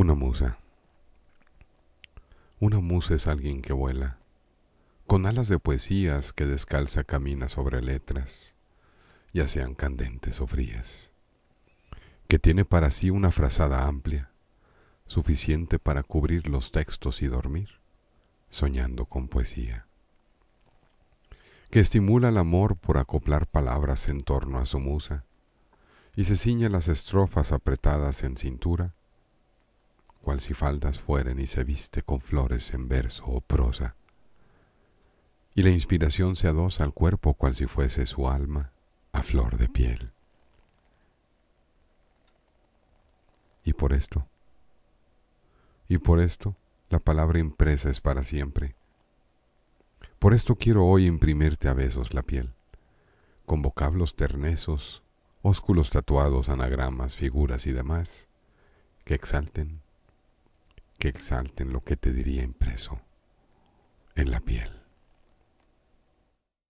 Una musa. Una musa es alguien que vuela, con alas de poesías que descalza camina sobre letras, ya sean candentes o frías, que tiene para sí una frazada amplia, suficiente para cubrir los textos y dormir, soñando con poesía, que estimula el amor por acoplar palabras en torno a su musa, y se ciñe las estrofas apretadas en cintura, cual si faldas fueren y se viste con flores en verso o prosa. Y la inspiración se adosa al cuerpo cual si fuese su alma a flor de piel. Y por esto, y por esto, la palabra impresa es para siempre. Por esto quiero hoy imprimirte a besos la piel, con vocablos ternesos, ósculos tatuados, anagramas, figuras y demás, que exalten exalten lo que te diría impreso en la piel.